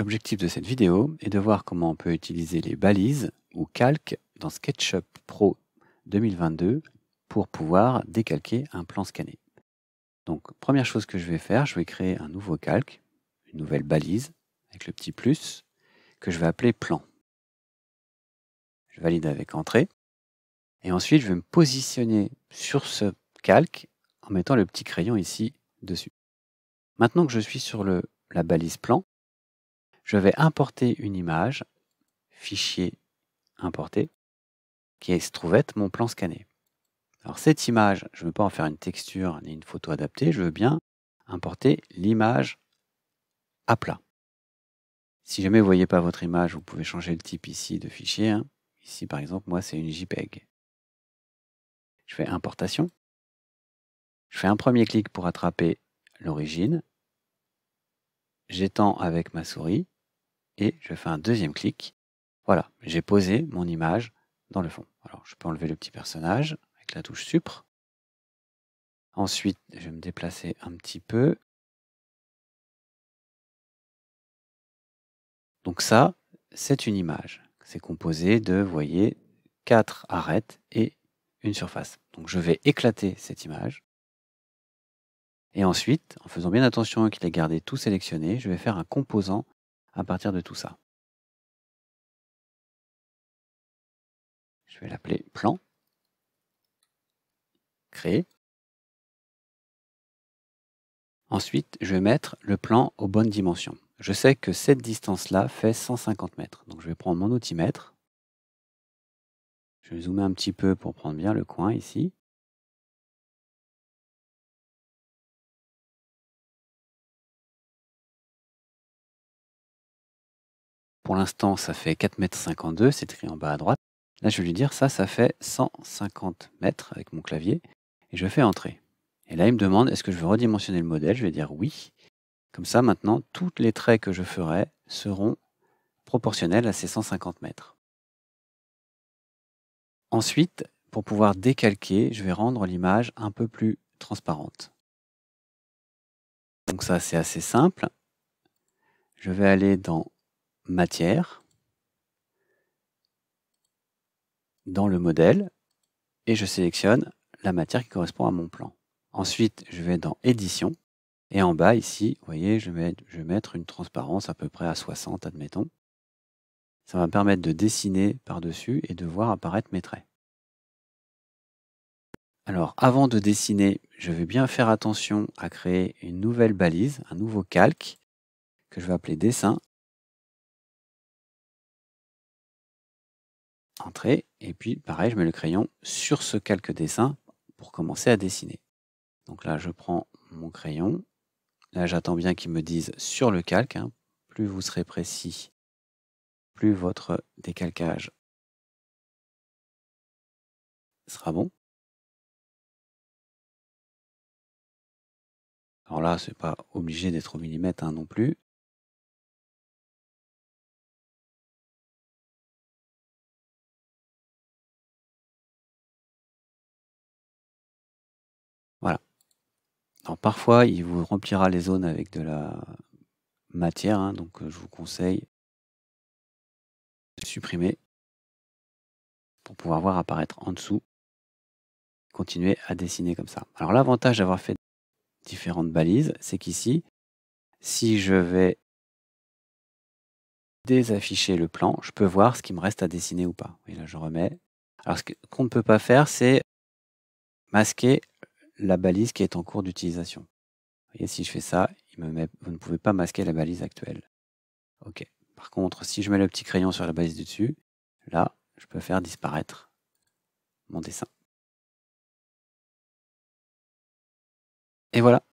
L'objectif de cette vidéo est de voir comment on peut utiliser les balises ou calques dans SketchUp Pro 2022 pour pouvoir décalquer un plan scanné. Donc première chose que je vais faire, je vais créer un nouveau calque, une nouvelle balise avec le petit plus que je vais appeler plan. Je valide avec entrée et ensuite je vais me positionner sur ce calque en mettant le petit crayon ici dessus. Maintenant que je suis sur la balise plan, je vais importer une image, fichier importé, qui se trouve mon plan scanné. Alors cette image, je ne veux pas en faire une texture ni une photo adaptée, je veux bien importer l'image à plat. Si jamais vous ne voyez pas votre image, vous pouvez changer le type ici de fichier. Hein. Ici par exemple, moi c'est une JPEG. Je fais importation. Je fais un premier clic pour attraper l'origine. J'étends avec ma souris et je fais un deuxième clic. Voilà, j'ai posé mon image dans le fond. Alors je peux enlever le petit personnage avec la touche supre. Ensuite, je vais me déplacer un petit peu. Donc ça, c'est une image. C'est composé de, vous voyez, quatre arêtes et une surface. Donc je vais éclater cette image. Et ensuite, en faisant bien attention qu'il ait gardé tout sélectionné, je vais faire un composant à partir de tout ça. Je vais l'appeler plan, créer. Ensuite, je vais mettre le plan aux bonnes dimensions. Je sais que cette distance-là fait 150 mètres. Donc je vais prendre mon outil mètre. Je vais zoomer un petit peu pour prendre bien le coin ici. Pour l'instant, ça fait 4,52 m, c'est écrit en bas à droite. Là, je vais lui dire ça, ça fait 150 mètres avec mon clavier, et je fais entrer. Et là, il me demande est-ce que je veux redimensionner le modèle Je vais dire oui. Comme ça, maintenant, toutes les traits que je ferai seront proportionnels à ces 150 mètres. Ensuite, pour pouvoir décalquer, je vais rendre l'image un peu plus transparente. Donc ça, c'est assez simple. Je vais aller dans matière dans le modèle et je sélectionne la matière qui correspond à mon plan. Ensuite, je vais dans édition et en bas ici, vous voyez, je vais, je vais mettre une transparence à peu près à 60, admettons. Ça va me permettre de dessiner par-dessus et de voir apparaître mes traits. Alors avant de dessiner, je vais bien faire attention à créer une nouvelle balise, un nouveau calque que je vais appeler dessin entrée, et puis pareil, je mets le crayon sur ce calque dessin pour commencer à dessiner. Donc là, je prends mon crayon. Là, j'attends bien qu'ils me disent sur le calque. Hein. Plus vous serez précis, plus votre décalcage sera bon. Alors là, c'est pas obligé d'être au millimètre hein, non plus. Alors parfois, il vous remplira les zones avec de la matière, hein, donc euh, je vous conseille de supprimer pour pouvoir voir apparaître en dessous. Continuer à dessiner comme ça. Alors l'avantage d'avoir fait différentes balises, c'est qu'ici, si je vais désafficher le plan, je peux voir ce qui me reste à dessiner ou pas. Et là, je remets. Alors, ce qu'on ne peut pas faire, c'est masquer la balise qui est en cours d'utilisation. Vous voyez, si je fais ça, vous ne pouvez pas masquer la balise actuelle. OK. Par contre, si je mets le petit crayon sur la balise du dessus, là, je peux faire disparaître mon dessin. Et voilà,